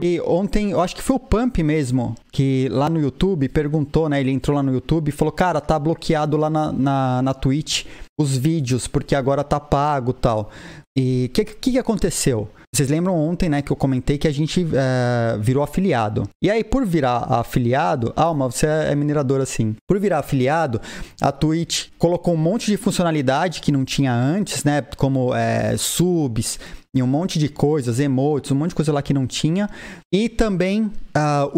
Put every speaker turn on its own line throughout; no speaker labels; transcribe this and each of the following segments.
E ontem, eu acho que foi o Pump mesmo, que lá no YouTube perguntou, né? Ele entrou lá no YouTube e falou: Cara, tá bloqueado lá na, na, na Twitch os vídeos, porque agora tá pago tal. E o que, que aconteceu? Vocês lembram ontem, né, que eu comentei que a gente é, virou afiliado. E aí, por virar afiliado, Alma, você é minerador assim. Por virar afiliado, a Twitch colocou um monte de funcionalidade que não tinha antes, né? Como é, subs, um monte de coisas, emotes, um monte de coisa lá que não tinha. E também uh,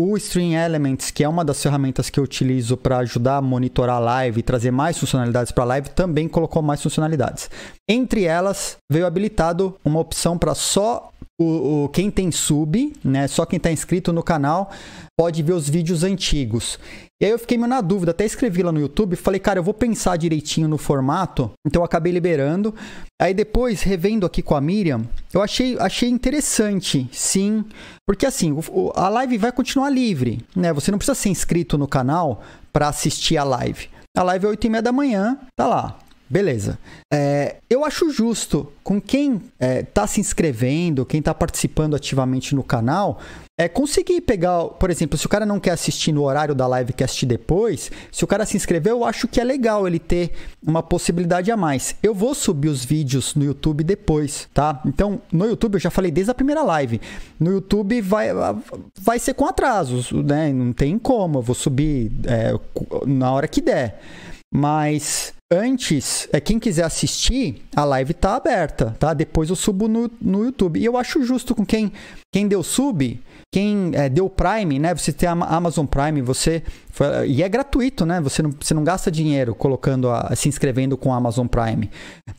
o Stream Elements, que é uma das ferramentas que eu utilizo para ajudar a monitorar a live e trazer mais funcionalidades para a live, também colocou mais funcionalidades. Entre elas, veio habilitado uma opção para só o, o, quem tem sub, né? Só quem está inscrito no canal pode ver os vídeos antigos. E aí eu fiquei meio na dúvida, até escrevi lá no YouTube, falei, cara, eu vou pensar direitinho no formato, então eu acabei liberando. Aí depois, revendo aqui com a Miriam, eu achei, achei interessante, sim, porque assim, o, a live vai continuar livre, né? Você não precisa ser inscrito no canal para assistir a live. A live é 8 e meia da manhã, tá lá. Beleza. É, eu acho justo com quem está é, se inscrevendo, quem está participando ativamente no canal, é conseguir pegar, por exemplo, se o cara não quer assistir no horário da live que assistir depois, se o cara se inscreveu, eu acho que é legal ele ter uma possibilidade a mais. Eu vou subir os vídeos no YouTube depois, tá? Então, no YouTube eu já falei desde a primeira live. No YouTube vai, vai ser com atrasos, né? Não tem como. Eu vou subir é, na hora que der. Mas Antes, é quem quiser assistir, a live tá aberta, tá? Depois eu subo no, no YouTube. E eu acho justo com quem quem deu sub, quem é, deu Prime, né? Você tem a Amazon Prime, você foi, e é gratuito, né? Você não, você não gasta dinheiro colocando a, se inscrevendo com a Amazon Prime.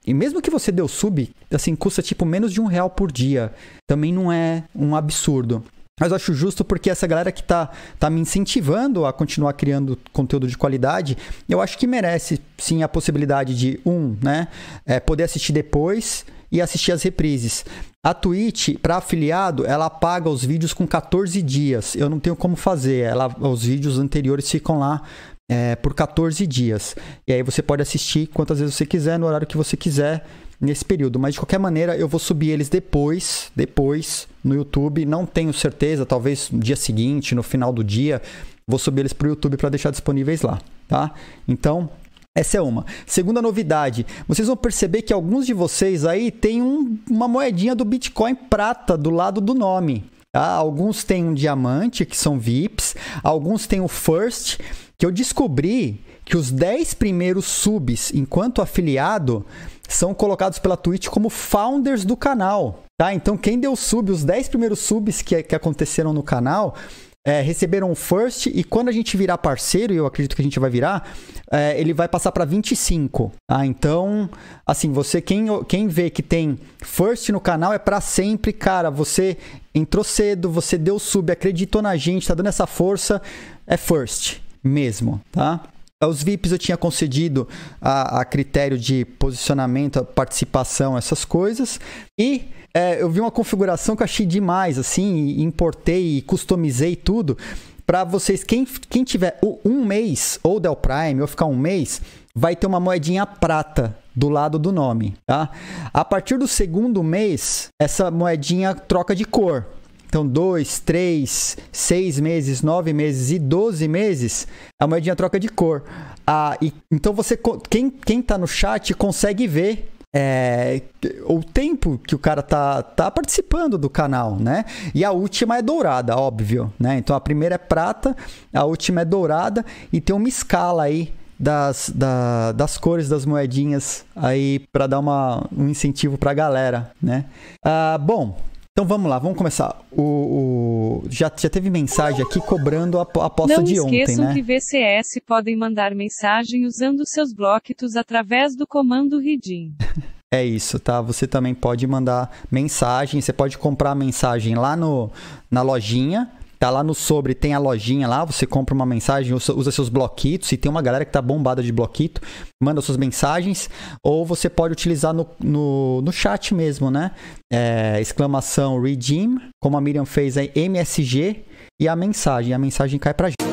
E mesmo que você deu sub, assim custa tipo menos de um real por dia. Também não é um absurdo. Mas eu acho justo porque essa galera que tá, tá me incentivando a continuar criando conteúdo de qualidade, eu acho que merece sim a possibilidade de, um, né, é, poder assistir depois e assistir as reprises. A Twitch, para afiliado, ela paga os vídeos com 14 dias. Eu não tenho como fazer. Ela, os vídeos anteriores ficam lá é, por 14 dias. E aí você pode assistir quantas vezes você quiser, no horário que você quiser, nesse período. Mas de qualquer maneira, eu vou subir eles depois, depois no YouTube. Não tenho certeza, talvez no dia seguinte, no final do dia, vou subir eles para o YouTube para deixar disponíveis lá, tá? Então, essa é uma. Segunda novidade, vocês vão perceber que alguns de vocês aí têm um, uma moedinha do Bitcoin prata do lado do nome. Tá? Alguns têm um diamante, que são VIPs, alguns têm o First, que eu descobri que os 10 primeiros subs enquanto afiliado são colocados pela Twitch como founders do canal. Tá? Então, quem deu sub, os 10 primeiros subs que, que aconteceram no canal, é, receberam o first e quando a gente virar parceiro, e eu acredito que a gente vai virar, é, ele vai passar para 25. Tá? Então, assim, você quem, quem vê que tem first no canal é para sempre, cara. Você entrou cedo, você deu sub, acreditou na gente, tá dando essa força, é first mesmo, tá? Os VIPs eu tinha concedido a, a critério de posicionamento, participação, essas coisas. E é, eu vi uma configuração que eu achei demais, assim, importei e customizei tudo. Para vocês, quem, quem tiver um mês ou Del Prime, ou ficar um mês, vai ter uma moedinha prata do lado do nome, tá? A partir do segundo mês, essa moedinha troca de cor. Então, dois, três, seis meses, nove meses e 12 meses, é a moedinha troca de cor. Ah, e, então você quem quem tá no chat consegue ver é, o tempo que o cara tá, tá participando do canal, né? E a última é dourada, óbvio, né? Então a primeira é prata, a última é dourada e tem uma escala aí das, da, das cores das moedinhas aí para dar uma, um incentivo para a galera, né? Ah, bom, então vamos lá, vamos começar. O, o já, já teve mensagem aqui cobrando a, a aposta Não de ontem, né? Não esqueçam que VCS podem mandar mensagem usando seus bloquitos através do comando RIDIM. É isso, tá? Você também pode mandar mensagem, você pode comprar mensagem lá no, na lojinha Tá lá no sobre, tem a lojinha lá, você compra uma mensagem, usa seus bloquitos, e tem uma galera que tá bombada de bloquito, manda suas mensagens, ou você pode utilizar no, no, no chat mesmo, né? É, exclamação redeem, como a Miriam fez aí, MSG, e a mensagem. A mensagem cai pra gente.